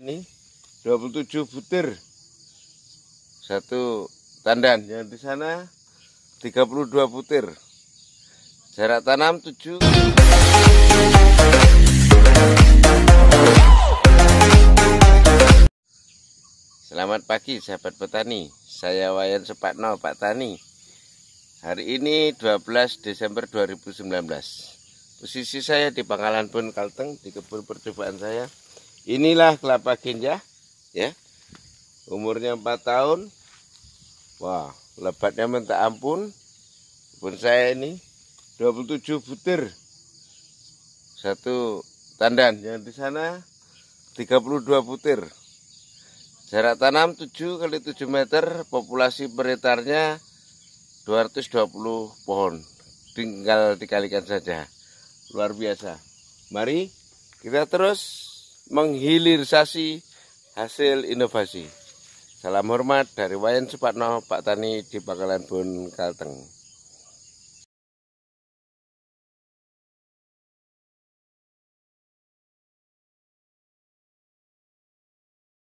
ini 27 butir satu tandan yang di sana 32 butir jarak tanam 7 Selamat pagi sahabat petani saya Wayan Sepatno Pak Tani hari ini 12 Desember 2019 posisi saya di Pangkalan Bun Kalteng di kebun percobaan saya Inilah kelapa kinja, ya. Umurnya 4 tahun. Wah, lebatnya minta ampun. Pun saya ini 27 butir. Satu tandan yang di sana 32 butir. Jarak tanam 7 kali 7 meter, populasi per 220 pohon. Tinggal dikalikan saja. Luar biasa. Mari kita terus menghilirisasi hasil inovasi. Salam hormat dari Wayan Supatno, Pak Tani di Pangkalan Bun Kalteng.